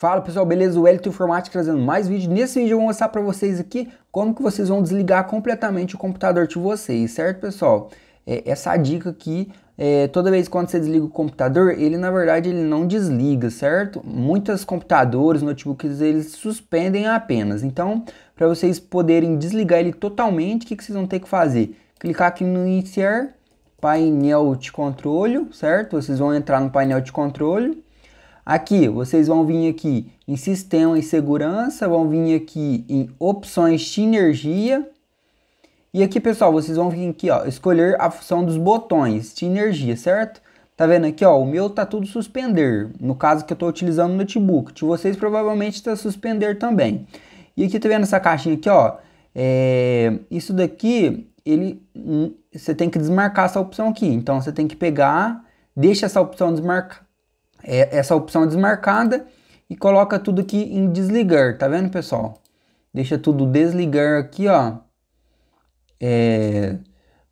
Fala pessoal, beleza? O Elito Informática trazendo mais vídeo. Nesse vídeo eu vou mostrar para vocês aqui como que vocês vão desligar completamente o computador de vocês, certo pessoal? É, essa dica aqui, é, toda vez quando você desliga o computador, ele na verdade ele não desliga, certo? Muitos computadores, notebooks, eles suspendem apenas. Então, para vocês poderem desligar ele totalmente, o que, que vocês vão ter que fazer? Clicar aqui no iniciar, painel de controle, certo? Vocês vão entrar no painel de controle Aqui, vocês vão vir aqui em Sistema e Segurança, vão vir aqui em Opções de Energia. E aqui, pessoal, vocês vão vir aqui, ó, escolher a função dos botões de energia, certo? Tá vendo aqui, ó, o meu tá tudo suspender, no caso que eu tô utilizando o notebook. De vocês, provavelmente, tá suspender também. E aqui, tá vendo essa caixinha aqui, ó, é, isso daqui, ele, hum, você tem que desmarcar essa opção aqui. Então, você tem que pegar, deixa essa opção desmarcar é, essa opção é desmarcada e coloca tudo aqui em desligar, tá vendo pessoal? Deixa tudo desligar aqui, ó. É,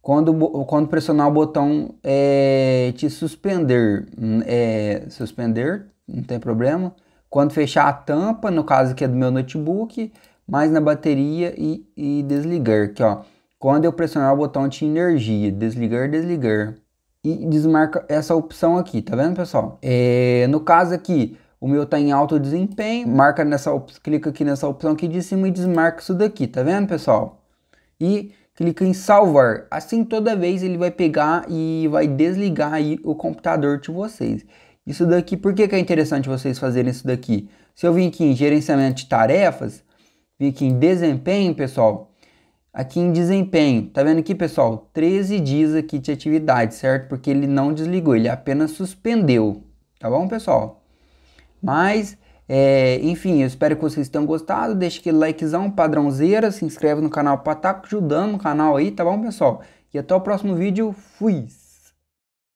quando, quando pressionar o botão é, te suspender, hum, é, suspender, não tem problema. Quando fechar a tampa, no caso aqui é do meu notebook, mais na bateria e, e desligar aqui, ó. Quando eu pressionar o botão de energia, desligar, desligar e desmarca essa opção aqui, tá vendo, pessoal? É, no caso aqui, o meu tá em alto desempenho, marca nessa clica aqui nessa opção aqui de cima e desmarca isso daqui, tá vendo, pessoal? E clica em salvar. Assim toda vez ele vai pegar e vai desligar aí o computador de vocês. Isso daqui, por que, que é interessante vocês fazerem isso daqui? Se eu vim aqui em gerenciamento de tarefas, vim aqui em desempenho, pessoal, aqui em desempenho. Tá vendo aqui, pessoal? 13 dias aqui de atividade, certo? Porque ele não desligou, ele apenas suspendeu. Tá bom, pessoal? Mas, é, enfim, eu espero que vocês tenham gostado. Deixa aquele likezão, padrãozeira. Se inscreve no canal pra tá ajudando o canal aí, tá bom, pessoal? E até o próximo vídeo. Fui!